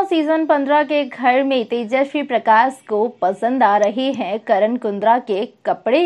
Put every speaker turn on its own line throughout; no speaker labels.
now season पंद्रह के घर में तेजस्वी प्रकाश को पसंद आ रहे हैं करण कुंद्रा के कपड़े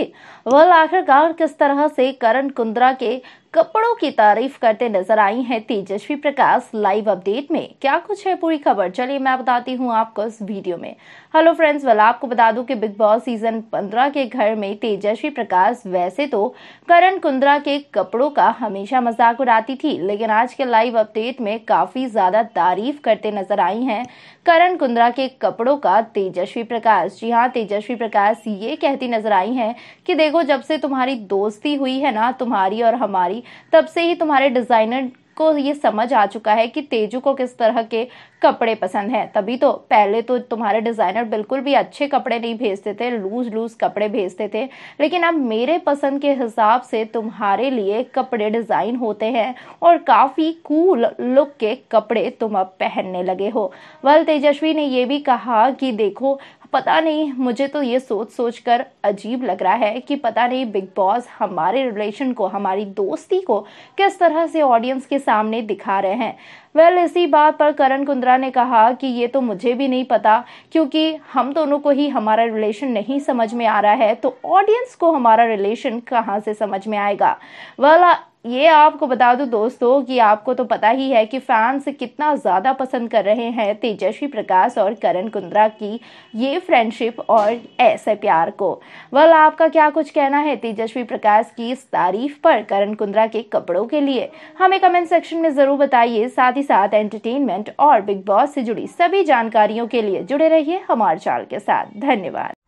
वह आखिरकार किस तरह से करण कुंद्रा के कपड़ों की तारीफ करते नजर आई हैं तेजस्वी प्रकाश लाइव अपडेट में क्या कुछ है पूरी खबर चलिए मैं बताती हूँ आपको इस वीडियो में हेलो फ्रेंड्स वाला आपको बता दूं कि बिग बॉस सीजन 15 के घर में तेजस्वी प्रकाश वैसे तो करण कुंद्रा के कपड़ों का हमेशा मजाक उड़ाती थी लेकिन आज के लाइव अपडेट में काफी ज्यादा तारीफ करते नजर आई है करण कुंद्रा के कपड़ों का तेजस्वी प्रकाश जी हाँ तेजस्वी प्रकाश ये कहती नजर आई है कि देखो जब से तुम्हारी दोस्ती हुई है ना तुम्हारी और हमारी तब से ही तुम्हारे डिज़ाइनर को ये समझ आ चुका है कि तेजू को किस तरह के कपड़े पसंद हैं तभी तो पहले तो तुम्हारे डिज़ाइनर बिल्कुल भी अच्छे कपड़े नहीं भेजते थे लूज लूज कपड़े भेजते थे लेकिन अब मेरे पसंद के हिसाब से तुम्हारे लिए कपड़े डिज़ाइन होते हैं और काफ़ी कूल लुक के कपड़े तुम अब पहनने लगे हो वल तेजस्वी ने यह भी कहा कि देखो पता नहीं मुझे तो ये सोच सोच कर अजीब लग रहा है कि पता नहीं बिग बॉस हमारे रिलेशन को हमारी दोस्ती को किस तरह से ऑडियंस के सामने दिखा रहे हैं वेल well, इसी बात पर करण कुंद्रा ने कहा कि ये तो मुझे भी नहीं पता क्योंकि हम दोनों को ही हमारा रिलेशन नहीं समझ में आ रहा है तो ऑडियंस को हमारा रिलेशन कहाँ से समझ में आएगा वेल well, ये आपको बता दूं दोस्तों कि आपको तो पता ही है कि फैंस कितना ज़्यादा पसंद कर रहे हैं तेजस्वी प्रकाश और करण कुंद्रा की ये फ्रेंडशिप और ऐसे प्यार को वल आपका क्या कुछ कहना है तेजस्वी प्रकाश की इस तारीफ पर करण कुंद्रा के कपड़ों के लिए हमें कमेंट सेक्शन में ज़रूर बताइए साथ ही साथ एंटरटेनमेंट और बिग बॉस से जुड़ी सभी जानकारियों के लिए जुड़े रहिए हमारे चाल के साथ धन्यवाद